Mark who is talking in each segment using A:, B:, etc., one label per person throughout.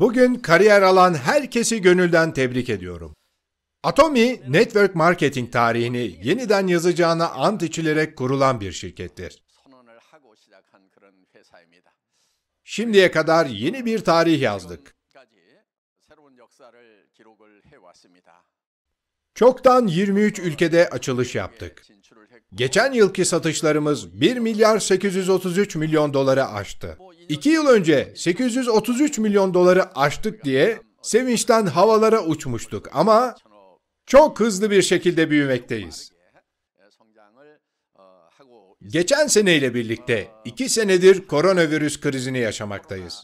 A: Bugün kariyer alan herkesi gönülden tebrik ediyorum. Atomi, network marketing tarihini yeniden yazacağına ant içilerek kurulan bir şirkettir. Şimdiye kadar yeni bir tarih yazdık. Çoktan 23 ülkede açılış yaptık. Geçen yılki satışlarımız 1 milyar 833 milyon dolara aştı. İki yıl önce 833 milyon doları aştık diye sevinçten havalara uçmuştuk ama çok hızlı bir şekilde büyümekteyiz. Geçen seneyle birlikte iki senedir koronavirüs krizini yaşamaktayız.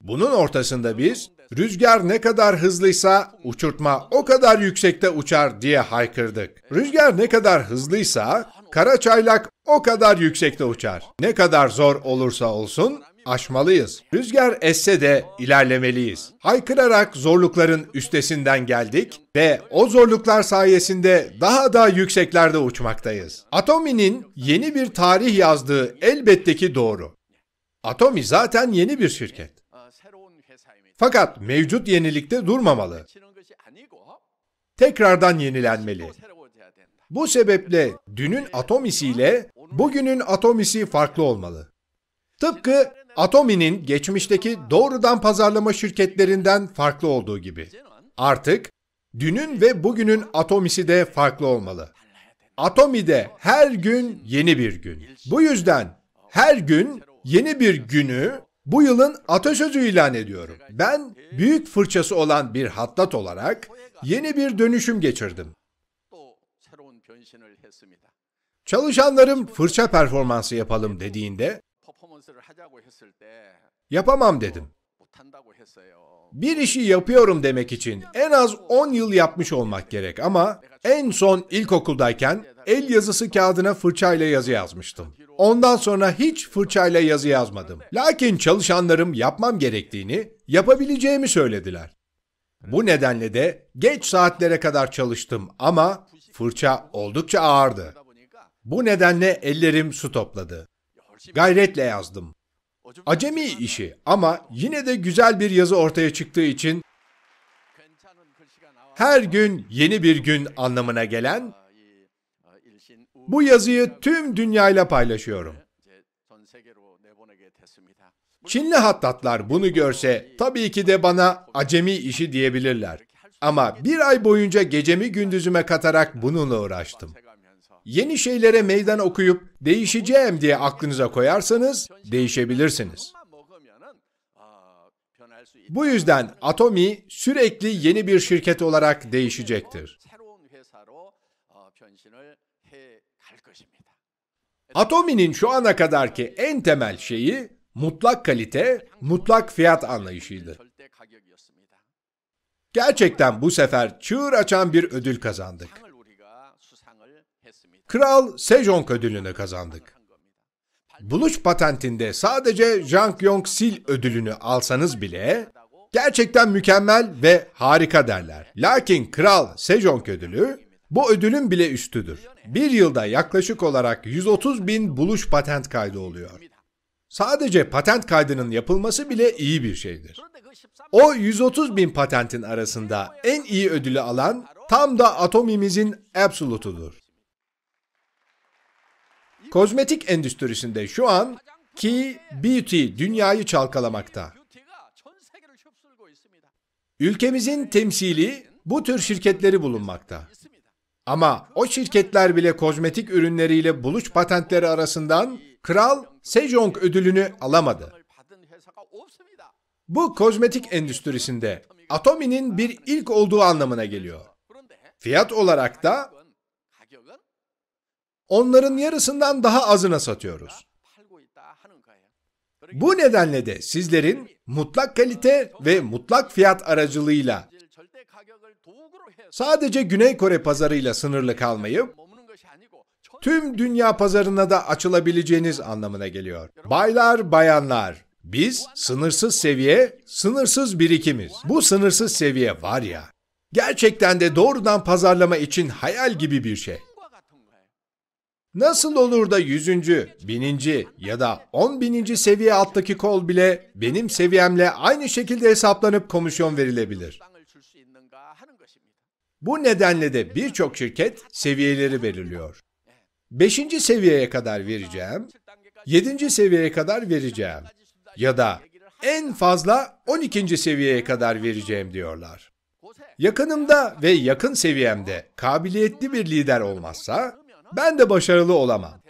A: Bunun ortasında biz, rüzgar ne kadar hızlıysa uçurtma o kadar yüksekte uçar diye haykırdık. Rüzgar ne kadar hızlıysa Karaçaylak o kadar yüksekte uçar. Ne kadar zor olursa olsun aşmalıyız. Rüzgar esse de ilerlemeliyiz. Haykırarak zorlukların üstesinden geldik ve o zorluklar sayesinde daha da yükseklerde uçmaktayız. Atomi'nin yeni bir tarih yazdığı elbette ki doğru. Atomi zaten yeni bir şirket. Fakat mevcut yenilikte durmamalı. Tekrardan yenilenmeli. Bu sebeple dünün atomisiyle bugünün atomisi farklı olmalı. Tıpkı Atomi'nin geçmişteki doğrudan pazarlama şirketlerinden farklı olduğu gibi. Artık dünün ve bugünün atomisi de farklı olmalı. Atomi'de her gün yeni bir gün. Bu yüzden her gün yeni bir günü bu yılın atasözü ilan ediyorum. Ben büyük fırçası olan bir hattat olarak yeni bir dönüşüm geçirdim. Çalışanlarım fırça performansı yapalım dediğinde yapamam dedim. Bir işi yapıyorum demek için en az 10 yıl yapmış olmak gerek ama en son ilkokuldayken el yazısı kağıdına fırçayla yazı yazmıştım. Ondan sonra hiç fırçayla yazı yazmadım. Lakin çalışanlarım yapmam gerektiğini, yapabileceğimi söylediler. Bu nedenle de geç saatlere kadar çalıştım ama fırça oldukça ağırdı. Bu nedenle ellerim su topladı. Gayretle yazdım. Acemi işi ama yine de güzel bir yazı ortaya çıktığı için her gün yeni bir gün anlamına gelen bu yazıyı tüm dünyayla paylaşıyorum. Çinli hattatlar bunu görse tabii ki de bana acemi işi diyebilirler. Ama bir ay boyunca gecemi gündüzüme katarak bununla uğraştım. Yeni şeylere meydan okuyup değişeceğim diye aklınıza koyarsanız değişebilirsiniz. Bu yüzden Atomi sürekli yeni bir şirket olarak değişecektir. Atomi'nin şu ana kadarki en temel şeyi mutlak kalite, mutlak fiyat anlayışıydı. Gerçekten bu sefer çığır açan bir ödül kazandık. Kral Sejong ödülünü kazandık. Buluş patentinde sadece Jang Yong-sil ödülünü alsanız bile gerçekten mükemmel ve harika derler. Lakin Kral Sejong ödülü bu ödülün bile üstüdür. Bir yılda yaklaşık olarak 130 bin buluş patent kaydı oluyor. Sadece patent kaydının yapılması bile iyi bir şeydir. O 130 bin patentin arasında en iyi ödülü alan tam da atomimizin absolutudur. Kozmetik endüstrisinde şu an Key Beauty dünyayı çalkalamakta. Ülkemizin temsili bu tür şirketleri bulunmakta. Ama o şirketler bile kozmetik ürünleriyle buluş patentleri arasından Kral Sejong ödülünü alamadı. Bu kozmetik endüstrisinde Atomi'nin bir ilk olduğu anlamına geliyor. Fiyat olarak da onların yarısından daha azına satıyoruz. Bu nedenle de sizlerin mutlak kalite ve mutlak fiyat aracılığıyla sadece Güney Kore pazarıyla sınırlı kalmayıp tüm dünya pazarına da açılabileceğiniz anlamına geliyor. Baylar, bayanlar, biz sınırsız seviye, sınırsız birikimiz. Bu sınırsız seviye var ya, gerçekten de doğrudan pazarlama için hayal gibi bir şey. Nasıl olur da yüzüncü, bininci ya da on bininci seviye alttaki kol bile benim seviyemle aynı şekilde hesaplanıp komisyon verilebilir. Bu nedenle de birçok şirket seviyeleri belirliyor. 5. seviyeye kadar vereceğim, 7. seviyeye kadar vereceğim ya da en fazla 12. seviyeye kadar vereceğim diyorlar. Yakınımda ve yakın seviyemde kabiliyetli bir lider olmazsa ben de başarılı olamam.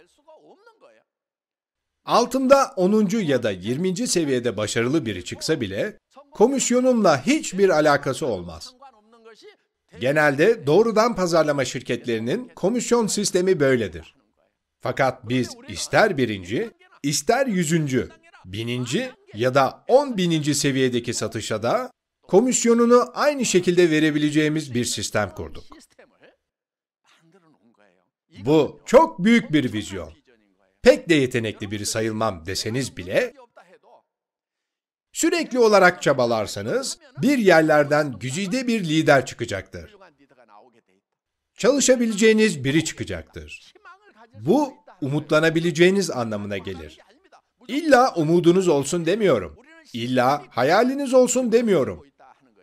A: Altımda 10. ya da 20. seviyede başarılı biri çıksa bile komisyonumla hiçbir alakası olmaz. Genelde doğrudan pazarlama şirketlerinin komisyon sistemi böyledir. Fakat biz ister birinci, ister yüzüncü, bininci ya da on bininci seviyedeki satışa da komisyonunu aynı şekilde verebileceğimiz bir sistem kurduk. Bu çok büyük bir vizyon. Pek de yetenekli biri sayılmam deseniz bile Sürekli olarak çabalarsanız bir yerlerden güzide bir lider çıkacaktır. Çalışabileceğiniz biri çıkacaktır. Bu umutlanabileceğiniz anlamına gelir. İlla umudunuz olsun demiyorum. İlla hayaliniz olsun demiyorum.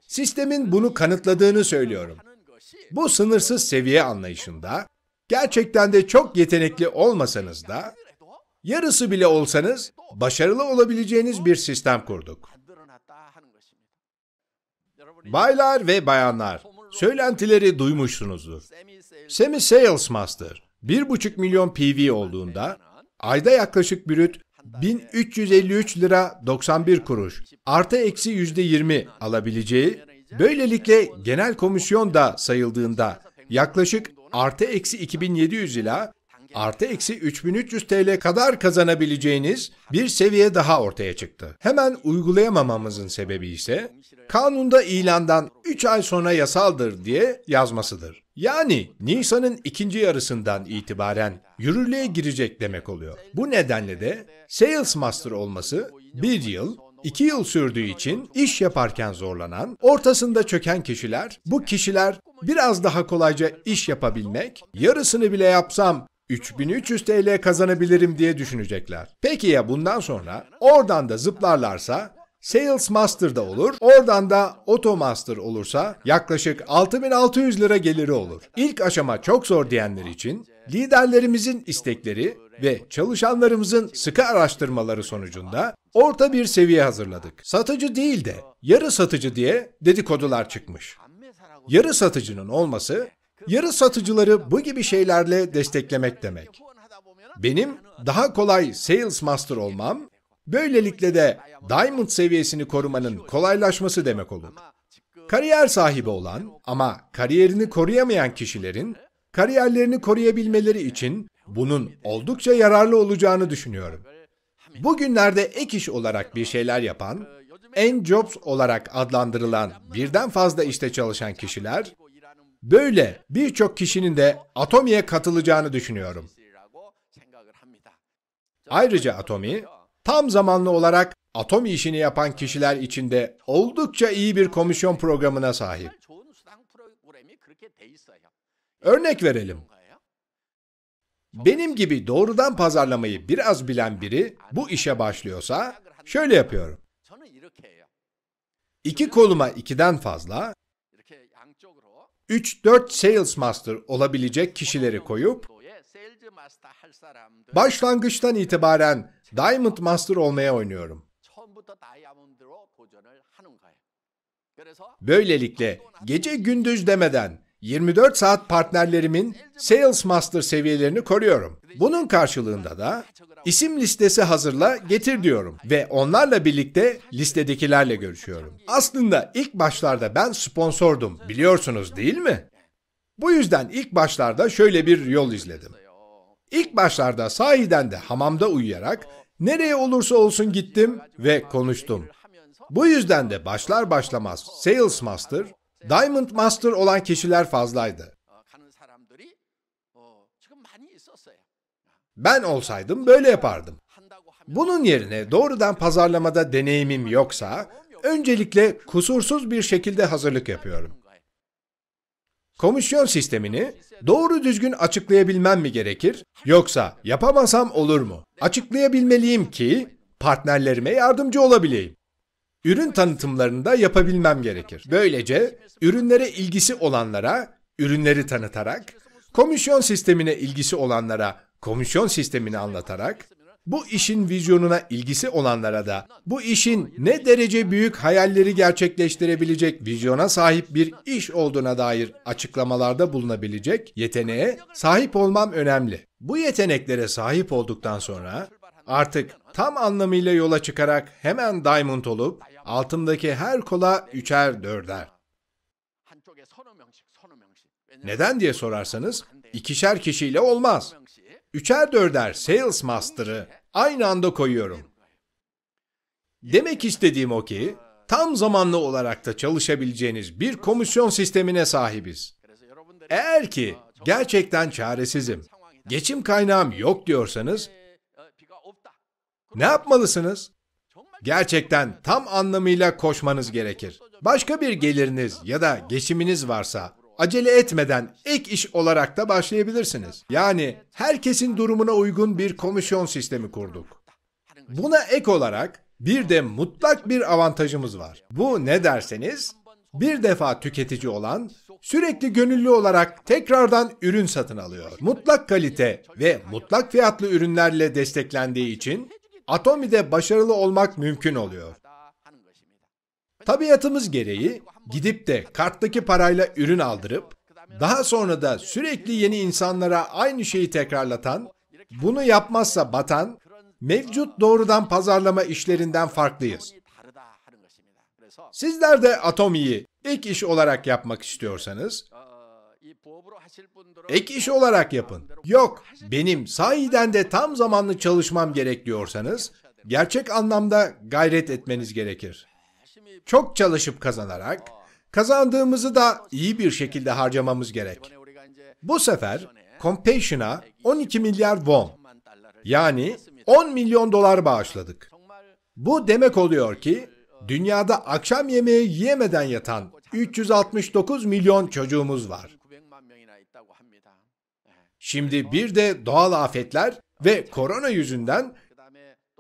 A: Sistemin bunu kanıtladığını söylüyorum. Bu sınırsız seviye anlayışında gerçekten de çok yetenekli olmasanız da yarısı bile olsanız başarılı olabileceğiniz bir sistem kurduk. Baylar ve bayanlar, söylentileri duymuşsunuzdur. Semi Sales Salesmaster, 1,5 milyon PV olduğunda, ayda yaklaşık brüt 1353 lira 91 kuruş, artı eksi yüzde %20 alabileceği, böylelikle genel komisyon da sayıldığında yaklaşık artı eksi 2700 ila artı eksi 3300 TL kadar kazanabileceğiniz bir seviye daha ortaya çıktı. Hemen uygulayamamamızın sebebi ise kanunda ilandan 3 ay sonra yasaldır diye yazmasıdır. Yani Nisan'ın ikinci yarısından itibaren yürürlüğe girecek demek oluyor. Bu nedenle de Sales Master olması bir yıl, 2 yıl sürdüğü için iş yaparken zorlanan, ortasında çöken kişiler, bu kişiler biraz daha kolayca iş yapabilmek, yarısını bile yapsam 3300 TL kazanabilirim diye düşünecekler. Peki ya bundan sonra oradan da zıplarlarsa Sales Master da olur. Oradan da Auto Master olursa yaklaşık 6600 lira geliri olur. İlk aşama çok zor diyenler için liderlerimizin istekleri ve çalışanlarımızın sıkı araştırmaları sonucunda orta bir seviye hazırladık. Satıcı değil de yarı satıcı diye dedikodular çıkmış. Yarı satıcının olması yarı satıcıları bu gibi şeylerle desteklemek demek. Benim daha kolay Sales Master olmam, böylelikle de Diamond seviyesini korumanın kolaylaşması demek olur. Kariyer sahibi olan ama kariyerini koruyamayan kişilerin kariyerlerini koruyabilmeleri için bunun oldukça yararlı olacağını düşünüyorum. Bugünlerde ek iş olarak bir şeyler yapan, en jobs olarak adlandırılan birden fazla işte çalışan kişiler Böyle birçok kişinin de Atomi'ye katılacağını düşünüyorum. Ayrıca Atomi, tam zamanlı olarak Atomi işini yapan kişiler içinde oldukça iyi bir komisyon programına sahip. Örnek verelim. Benim gibi doğrudan pazarlamayı biraz bilen biri bu işe başlıyorsa şöyle yapıyorum. İki koluma ikiden fazla, 3-4 Sales Master olabilecek kişileri koyup başlangıçtan itibaren Diamond Master olmaya oynuyorum. Böylelikle gece gündüz demeden 24 saat partnerlerimin Sales Master seviyelerini koruyorum. Bunun karşılığında da isim listesi hazırla getir diyorum ve onlarla birlikte listedekilerle görüşüyorum. Aslında ilk başlarda ben sponsordum biliyorsunuz değil mi? Bu yüzden ilk başlarda şöyle bir yol izledim. İlk başlarda sahiden de hamamda uyuyarak nereye olursa olsun gittim ve konuştum. Bu yüzden de başlar başlamaz Sales Master Diamond Master olan kişiler fazlaydı. Ben olsaydım böyle yapardım. Bunun yerine doğrudan pazarlamada deneyimim yoksa öncelikle kusursuz bir şekilde hazırlık yapıyorum. Komisyon sistemini doğru düzgün açıklayabilmem mi gerekir yoksa yapamasam olur mu? Açıklayabilmeliyim ki partnerlerime yardımcı olabileyim ürün tanıtımlarını da yapabilmem gerekir. Böylece ürünlere ilgisi olanlara ürünleri tanıtarak, komisyon sistemine ilgisi olanlara komisyon sistemini anlatarak, bu işin vizyonuna ilgisi olanlara da bu işin ne derece büyük hayalleri gerçekleştirebilecek vizyona sahip bir iş olduğuna dair açıklamalarda bulunabilecek yeteneğe sahip olmam önemli. Bu yeteneklere sahip olduktan sonra artık tam anlamıyla yola çıkarak hemen Diamond olup altındaki her kola üçer dörder. Neden diye sorarsanız ikişer kişiyle olmaz. Üçer dörder Sales Master'ı aynı anda koyuyorum. Demek istediğim o ki tam zamanlı olarak da çalışabileceğiniz bir komisyon sistemine sahibiz. Eğer ki gerçekten çaresizim, geçim kaynağım yok diyorsanız ne yapmalısınız? Gerçekten tam anlamıyla koşmanız gerekir. Başka bir geliriniz ya da geçiminiz varsa acele etmeden ek iş olarak da başlayabilirsiniz. Yani herkesin durumuna uygun bir komisyon sistemi kurduk. Buna ek olarak bir de mutlak bir avantajımız var. Bu ne derseniz bir defa tüketici olan sürekli gönüllü olarak tekrardan ürün satın alıyor. Mutlak kalite ve mutlak fiyatlı ürünlerle desteklendiği için Atomi'de başarılı olmak mümkün oluyor. Tabiatımız gereği gidip de karttaki parayla ürün aldırıp daha sonra da sürekli yeni insanlara aynı şeyi tekrarlatan, bunu yapmazsa batan, mevcut doğrudan pazarlama işlerinden farklıyız. Sizler de Atomi'yi ilk iş olarak yapmak istiyorsanız Ek iş olarak yapın. Yok, benim sahiden de tam zamanlı çalışmam gerek diyorsanız, gerçek anlamda gayret etmeniz gerekir. Çok çalışıp kazanarak, kazandığımızı da iyi bir şekilde harcamamız gerek. Bu sefer eh, Compassion'a 12 eh, eh, milyar won, yani 10 milyon dolar bağışladık. Bu demek oluyor ki dünyada akşam yemeği yemeden yatan 369 milyon çocuğumuz var. Şimdi bir de doğal afetler ve korona yüzünden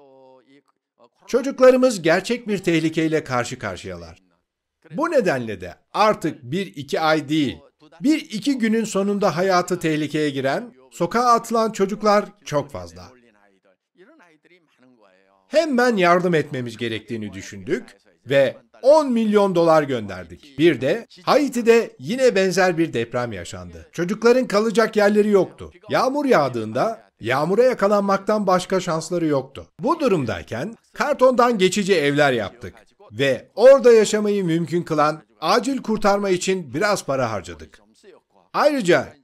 A: çocuklarımız gerçek bir tehlikeyle karşı karşıyalar. Bu nedenle de artık bir iki ay değil, bir iki günün sonunda hayatı tehlikeye giren, sokağa atılan çocuklar çok fazla. Hemen yardım etmemiz gerektiğini düşündük ve 10 milyon dolar gönderdik. Bir de Haiti'de yine benzer bir deprem yaşandı. Çocukların kalacak yerleri yoktu. Yağmur yağdığında yağmura yakalanmaktan başka şansları yoktu. Bu durumdayken kartondan geçici evler yaptık ve orada yaşamayı mümkün kılan acil kurtarma için biraz para harcadık. Ayrıca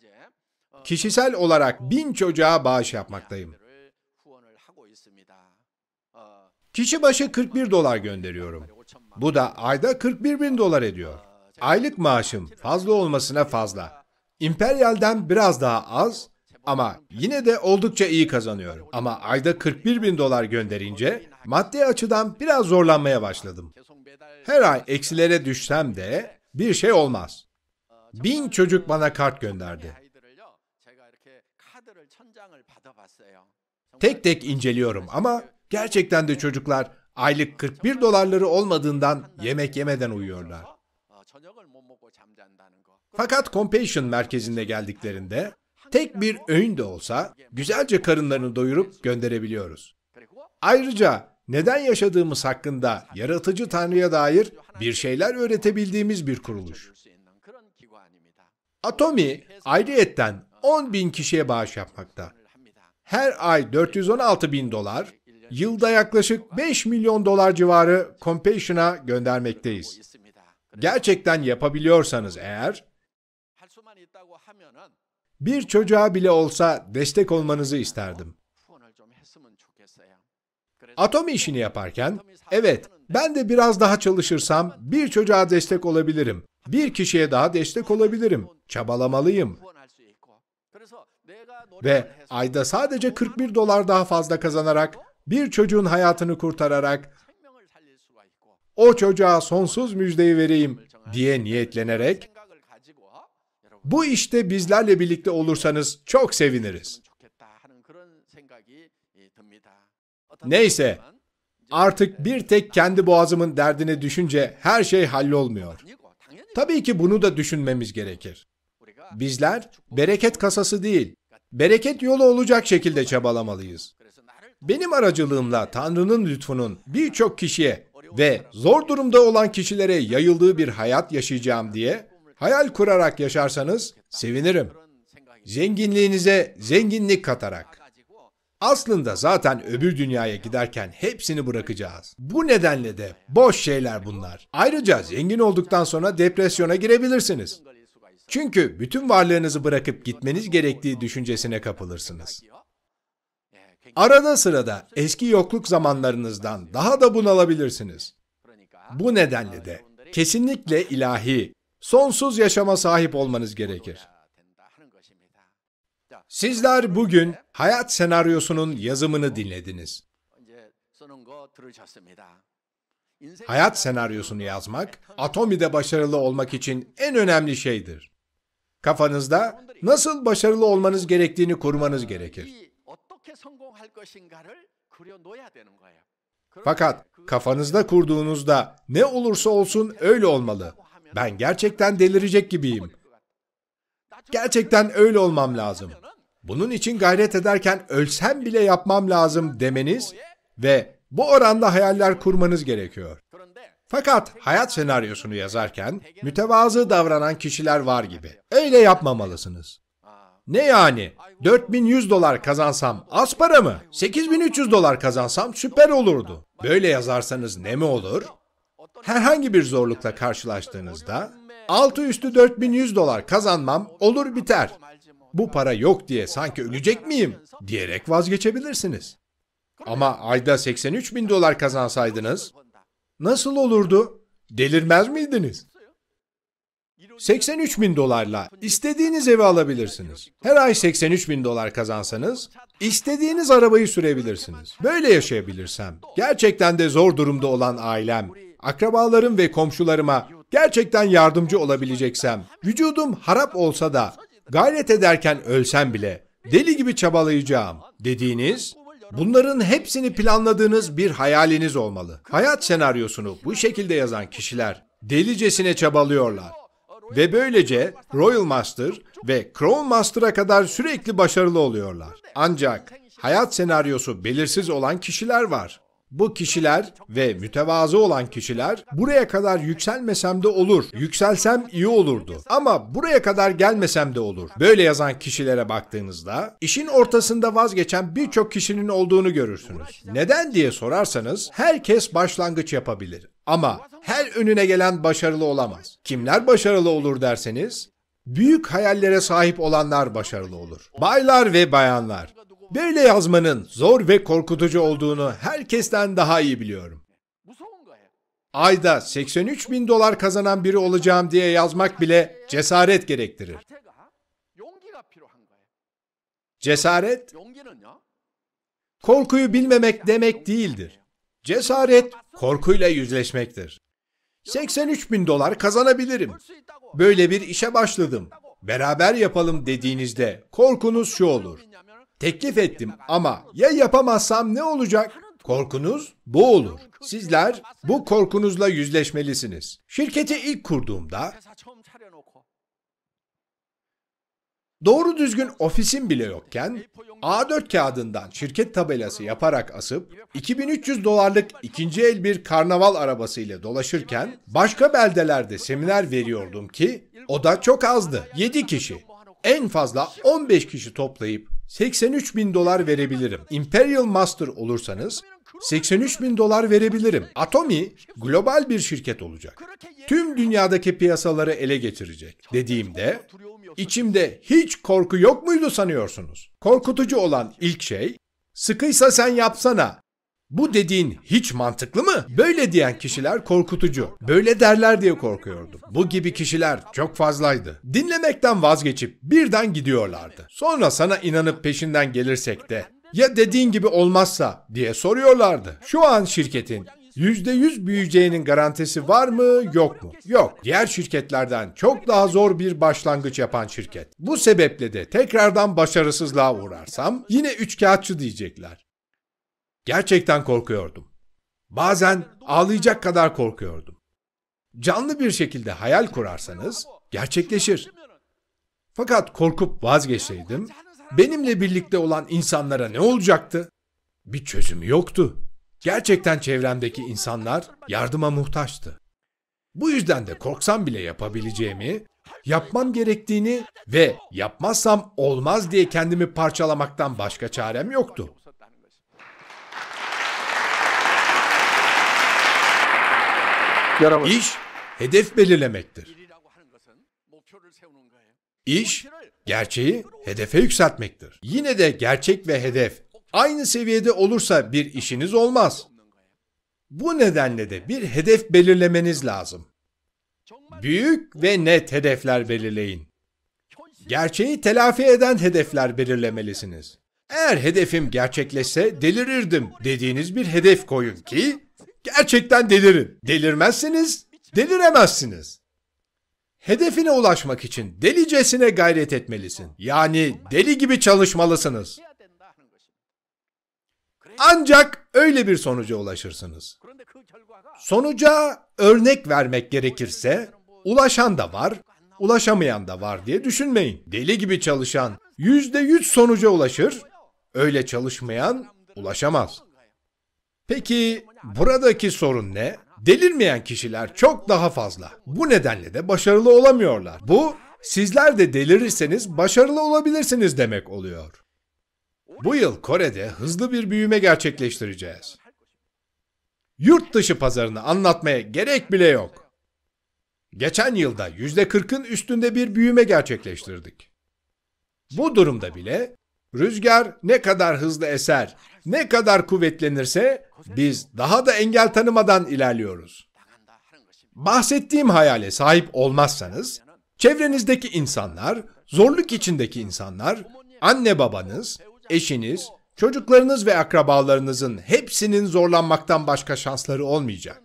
A: kişisel olarak bin çocuğa bağış yapmaktayım. Kişi başı 41 dolar gönderiyorum. Bu da ayda 41 bin dolar ediyor. Aylık maaşım fazla olmasına fazla. İmperyal'den biraz daha az ama yine de oldukça iyi kazanıyorum. Ama ayda 41 bin dolar gönderince maddi açıdan biraz zorlanmaya başladım. Her ay eksilere düşsem de bir şey olmaz. Bin çocuk bana kart gönderdi. Tek tek inceliyorum ama gerçekten de çocuklar aylık 41 dolarları olmadığından yemek yemeden uyuyorlar. Fakat Compassion merkezinde geldiklerinde tek bir öğün de olsa güzelce karınlarını doyurup gönderebiliyoruz. Ayrıca neden yaşadığımız hakkında yaratıcı Tanrı'ya dair bir şeyler öğretebildiğimiz bir kuruluş. Atomi ayrıyetten 10 bin kişiye bağış yapmakta her ay 416 bin dolar, yılda yaklaşık 5 milyon dolar civarı Compassion'a göndermekteyiz. Gerçekten yapabiliyorsanız eğer, bir çocuğa bile olsa destek olmanızı isterdim. Atom işini yaparken, evet ben de biraz daha çalışırsam bir çocuğa destek olabilirim. Bir kişiye daha destek olabilirim. Çabalamalıyım ve ayda sadece 41 dolar daha fazla kazanarak bir çocuğun hayatını kurtararak o çocuğa sonsuz müjdeyi vereyim diye niyetlenerek bu işte bizlerle birlikte olursanız çok seviniriz. Neyse, artık bir tek kendi boğazımın derdini düşünce her şey hallolmuyor. Tabii ki bunu da düşünmemiz gerekir. Bizler bereket kasası değil, bereket yolu olacak şekilde çabalamalıyız. Benim aracılığımla Tanrı'nın lütfunun birçok kişiye ve zor durumda olan kişilere yayıldığı bir hayat yaşayacağım diye hayal kurarak yaşarsanız sevinirim. Zenginliğinize zenginlik katarak. Aslında zaten öbür dünyaya giderken hepsini bırakacağız. Bu nedenle de boş şeyler bunlar. Ayrıca zengin olduktan sonra depresyona girebilirsiniz. Çünkü bütün varlığınızı bırakıp gitmeniz gerektiği düşüncesine kapılırsınız. Arada sırada eski yokluk zamanlarınızdan daha da bunalabilirsiniz. Bu nedenle de kesinlikle ilahi, sonsuz yaşama sahip olmanız gerekir. Sizler bugün hayat senaryosunun yazımını dinlediniz. Hayat senaryosunu yazmak, atomide başarılı olmak için en önemli şeydir. Kafanızda nasıl başarılı olmanız gerektiğini kurmanız gerekir. Fakat kafanızda kurduğunuzda ne olursa olsun öyle olmalı. Ben gerçekten delirecek gibiyim. Gerçekten öyle olmam lazım. Bunun için gayret ederken ölsem bile yapmam lazım demeniz ve bu oranda hayaller kurmanız gerekiyor. Fakat hayat senaryosunu yazarken mütevazı davranan kişiler var gibi. Öyle yapmamalısınız. Ne yani? 4100 dolar kazansam az para mı? 8300 dolar kazansam süper olurdu. Böyle yazarsanız ne mi olur? Herhangi bir zorlukla karşılaştığınızda altı üstü 4100 dolar kazanmam olur biter. Bu para yok diye sanki ölecek miyim diyerek vazgeçebilirsiniz. Ama ayda 83 bin dolar kazansaydınız Nasıl olurdu? Delirmez miydiniz? 83 bin dolarla istediğiniz evi alabilirsiniz. Her ay 83 bin dolar kazansanız istediğiniz arabayı sürebilirsiniz. Böyle yaşayabilirsem gerçekten de zor durumda olan ailem, akrabalarım ve komşularıma gerçekten yardımcı olabileceksem, vücudum harap olsa da gayret ederken ölsem bile deli gibi çabalayacağım dediğiniz Bunların hepsini planladığınız bir hayaliniz olmalı. Hayat senaryosunu bu şekilde yazan kişiler delicesine çabalıyorlar. Ve böylece Royal Master ve Crown Master'a kadar sürekli başarılı oluyorlar. Ancak hayat senaryosu belirsiz olan kişiler var. Bu kişiler ve mütevazı olan kişiler buraya kadar yükselmesem de olur. Yükselsem iyi olurdu. Ama buraya kadar gelmesem de olur. Böyle yazan kişilere baktığınızda işin ortasında vazgeçen birçok kişinin olduğunu görürsünüz. Neden diye sorarsanız herkes başlangıç yapabilir. Ama her önüne gelen başarılı olamaz. Kimler başarılı olur derseniz Büyük hayallere sahip olanlar başarılı olur. Baylar ve bayanlar, Böyle yazmanın zor ve korkutucu olduğunu herkesten daha iyi biliyorum. Ayda 83 bin dolar kazanan biri olacağım diye yazmak bile cesaret gerektirir. Cesaret, korkuyu bilmemek demek değildir. Cesaret, korkuyla yüzleşmektir. 83 bin dolar kazanabilirim. Böyle bir işe başladım. Beraber yapalım dediğinizde korkunuz şu olur. Teklif ettim ama ya yapamazsam ne olacak? Korkunuz bu olur. Sizler bu korkunuzla yüzleşmelisiniz. Şirketi ilk kurduğumda doğru düzgün ofisim bile yokken A4 kağıdından şirket tabelası yaparak asıp 2300 dolarlık ikinci el bir karnaval arabasıyla dolaşırken başka beldelerde seminer veriyordum ki o da çok azdı. 7 kişi. En fazla 15 kişi toplayıp 83 bin dolar verebilirim. Imperial Master olursanız 83 bin dolar verebilirim. Atomi global bir şirket olacak. Tüm dünyadaki piyasaları ele geçirecek dediğimde içimde hiç korku yok muydu sanıyorsunuz? Korkutucu olan ilk şey sıkıysa sen yapsana bu dediğin hiç mantıklı mı? Böyle diyen kişiler korkutucu. Böyle derler diye korkuyordum. Bu gibi kişiler çok fazlaydı. Dinlemekten vazgeçip birden gidiyorlardı. Sonra sana inanıp peşinden gelirsek de ya dediğin gibi olmazsa diye soruyorlardı. Şu an şirketin %100 büyüyeceğinin garantisi var mı yok mu? Yok. Diğer şirketlerden çok daha zor bir başlangıç yapan şirket. Bu sebeple de tekrardan başarısızlığa uğrarsam yine üçkağıtçı diyecekler. Gerçekten korkuyordum. Bazen ağlayacak kadar korkuyordum. Canlı bir şekilde hayal kurarsanız gerçekleşir. Fakat korkup vazgeçseydim benimle birlikte olan insanlara ne olacaktı? Bir çözüm yoktu. Gerçekten çevremdeki insanlar yardıma muhtaçtı. Bu yüzden de korksam bile yapabileceğimi, yapmam gerektiğini ve yapmazsam olmaz diye kendimi parçalamaktan başka çarem yoktu. Yaramaz. İş hedef belirlemektir. İş gerçeği hedefe yükseltmektir. Yine de gerçek ve hedef aynı seviyede olursa bir işiniz olmaz. Bu nedenle de bir hedef belirlemeniz lazım. Büyük ve net hedefler belirleyin. Gerçeği telafi eden hedefler belirlemelisiniz. Eğer hedefim gerçekleşse delirirdim dediğiniz bir hedef koyun ki Gerçekten delirin. Delirmezseniz deliremezsiniz. Hedefine ulaşmak için delicesine gayret etmelisin. Yani deli gibi çalışmalısınız. Ancak öyle bir sonuca ulaşırsınız. Sonuca örnek vermek gerekirse ulaşan da var, ulaşamayan da var diye düşünmeyin. Deli gibi çalışan yüzde yüz sonuca ulaşır, öyle çalışmayan ulaşamaz. Peki buradaki sorun ne? Delirmeyen kişiler çok daha fazla. Bu nedenle de başarılı olamıyorlar. Bu sizler de delirirseniz başarılı olabilirsiniz demek oluyor. Bu yıl Kore'de hızlı bir büyüme gerçekleştireceğiz. Yurt dışı pazarını anlatmaya gerek bile yok. Geçen yılda %40'ın üstünde bir büyüme gerçekleştirdik. Bu durumda bile Rüzgar ne kadar hızlı eser, ne kadar kuvvetlenirse biz daha da engel tanımadan ilerliyoruz. Bahsettiğim hayale sahip olmazsanız, çevrenizdeki insanlar, zorluk içindeki insanlar, anne babanız, eşiniz, çocuklarınız ve akrabalarınızın hepsinin zorlanmaktan başka şansları olmayacak.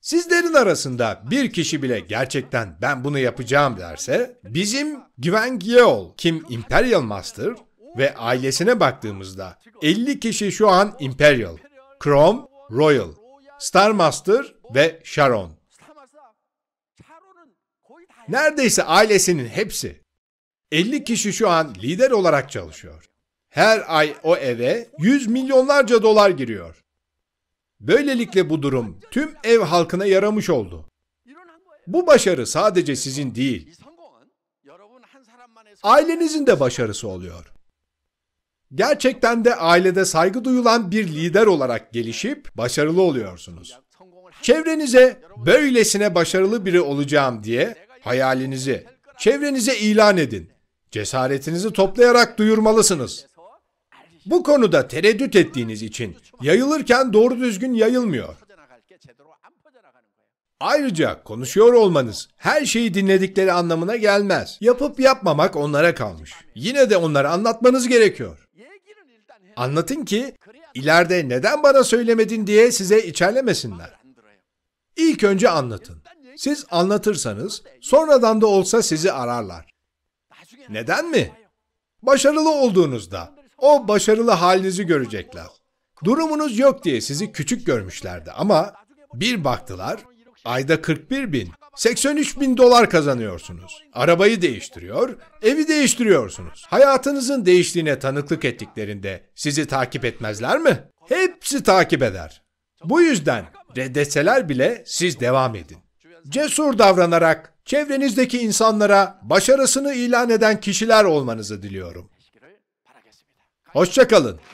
A: Sizlerin arasında bir kişi bile gerçekten ben bunu yapacağım derse, bizim Gwen Gyeol, Kim Imperial Master, ve ailesine baktığımızda 50 kişi şu an Imperial, Chrome, Royal, Star Master ve Sharon. Neredeyse ailesinin hepsi. 50 kişi şu an lider olarak çalışıyor. Her ay o eve 100 milyonlarca dolar giriyor. Böylelikle bu durum tüm ev halkına yaramış oldu. Bu başarı sadece sizin değil, ailenizin de başarısı oluyor. Gerçekten de ailede saygı duyulan bir lider olarak gelişip başarılı oluyorsunuz. Çevrenize böylesine başarılı biri olacağım diye hayalinizi çevrenize ilan edin. Cesaretinizi toplayarak duyurmalısınız. Bu konuda tereddüt ettiğiniz için yayılırken doğru düzgün yayılmıyor. Ayrıca konuşuyor olmanız her şeyi dinledikleri anlamına gelmez. Yapıp yapmamak onlara kalmış. Yine de onlara anlatmanız gerekiyor. Anlatın ki ileride neden bana söylemedin diye size içerlemesinler. İlk önce anlatın. Siz anlatırsanız sonradan da olsa sizi ararlar. Neden mi? Başarılı olduğunuzda o başarılı halinizi görecekler. Durumunuz yok diye sizi küçük görmüşlerdi ama bir baktılar Ayda 41 bin, 83 bin dolar kazanıyorsunuz. Arabayı değiştiriyor, evi değiştiriyorsunuz. Hayatınızın değiştiğine tanıklık ettiklerinde sizi takip etmezler mi? Hepsi takip eder. Bu yüzden reddeseler bile siz devam edin. Cesur davranarak çevrenizdeki insanlara başarısını ilan eden kişiler olmanızı diliyorum. Hoşçakalın.